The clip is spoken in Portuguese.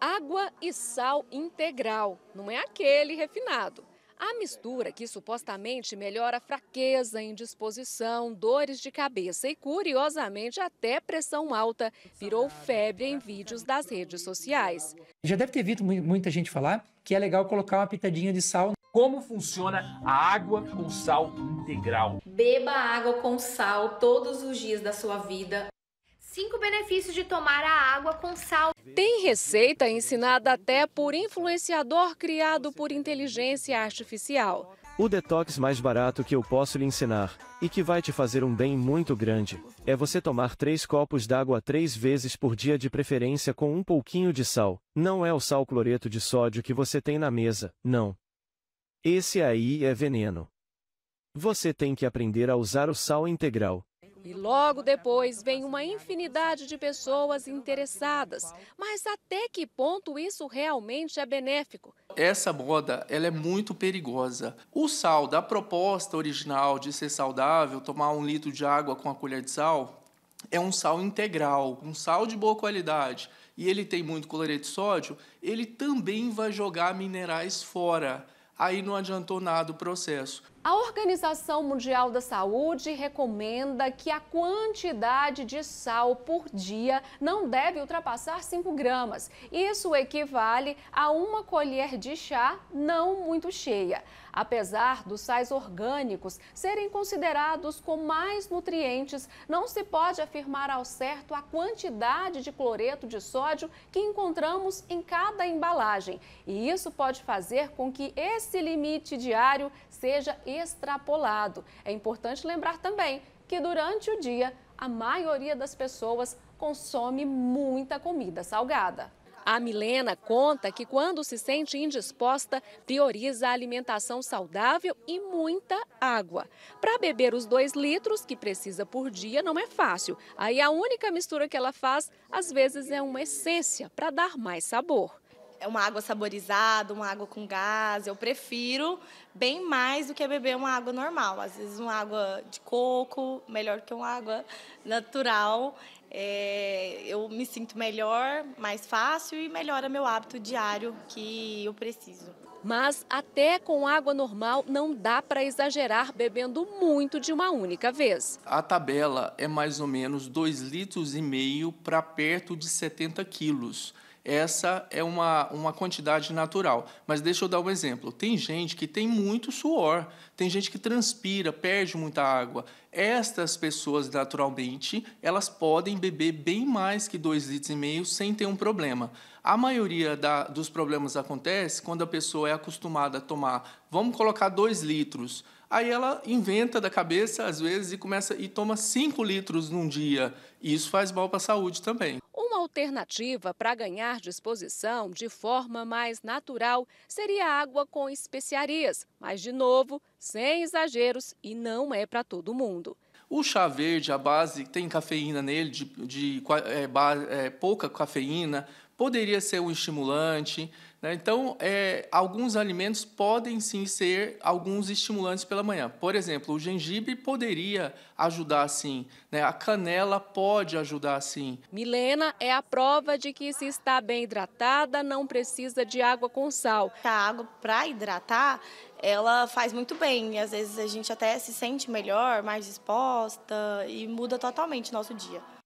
água e sal integral, não é aquele refinado. A mistura, que supostamente melhora fraqueza, indisposição, dores de cabeça e, curiosamente, até pressão alta, virou febre em vídeos das redes sociais. Já deve ter visto muita gente falar que é legal colocar uma pitadinha de sal. Como funciona a água com sal integral? Beba água com sal todos os dias da sua vida. Cinco benefícios de tomar a água com sal. Tem receita ensinada até por influenciador criado por inteligência artificial. O detox mais barato que eu posso lhe ensinar, e que vai te fazer um bem muito grande, é você tomar 3 copos d'água 3 vezes por dia de preferência com um pouquinho de sal. Não é o sal cloreto de sódio que você tem na mesa, não. Esse aí é veneno. Você tem que aprender a usar o sal integral, e logo depois vem uma infinidade de pessoas interessadas. Mas até que ponto isso realmente é benéfico? Essa moda ela é muito perigosa. O sal da proposta original de ser saudável, tomar um litro de água com a colher de sal, é um sal integral, um sal de boa qualidade e ele tem muito cloreto de sódio, ele também vai jogar minerais fora. Aí não adiantou nada o processo. A Organização Mundial da Saúde recomenda que a quantidade de sal por dia não deve ultrapassar 5 gramas. Isso equivale a uma colher de chá não muito cheia. Apesar dos sais orgânicos serem considerados com mais nutrientes, não se pode afirmar ao certo a quantidade de cloreto de sódio que encontramos em cada embalagem. E isso pode fazer com que esse limite diário seja extrapolado. É importante lembrar também que durante o dia a maioria das pessoas consome muita comida salgada. A Milena conta que quando se sente indisposta, prioriza a alimentação saudável e muita água. Para beber os dois litros que precisa por dia não é fácil. Aí a única mistura que ela faz, às vezes, é uma essência para dar mais sabor. É uma água saborizada, uma água com gás. Eu prefiro bem mais do que beber uma água normal. Às vezes, uma água de coco, melhor que uma água natural. É, eu me sinto melhor, mais fácil e melhora meu hábito diário que eu preciso. Mas até com água normal não dá para exagerar bebendo muito de uma única vez. A tabela é mais ou menos 2,5 litros para perto de 70 quilos essa é uma, uma quantidade natural. Mas deixa eu dar um exemplo. Tem gente que tem muito suor, tem gente que transpira, perde muita água. Estas pessoas, naturalmente, elas podem beber bem mais que 2,5 litros e meio sem ter um problema. A maioria da, dos problemas acontece quando a pessoa é acostumada a tomar, vamos colocar 2 litros. Aí ela inventa da cabeça, às vezes, e começa e toma 5 litros num dia. isso faz mal para a saúde também. Uma alternativa para ganhar disposição de forma mais natural seria água com especiarias, mas, de novo, sem exageros e não é para todo mundo. O chá verde, a base tem cafeína nele, de, de é, é, pouca cafeína, poderia ser um estimulante. Né? Então, é, alguns alimentos podem sim ser alguns estimulantes pela manhã. Por exemplo, o gengibre poderia ajudar sim, né? a canela pode ajudar sim. Milena é a prova de que se está bem hidratada, não precisa de água com sal. Tá, a água para hidratar, ela faz muito bem. E às vezes a gente até se sente melhor, mais disposta e muda totalmente nosso dia.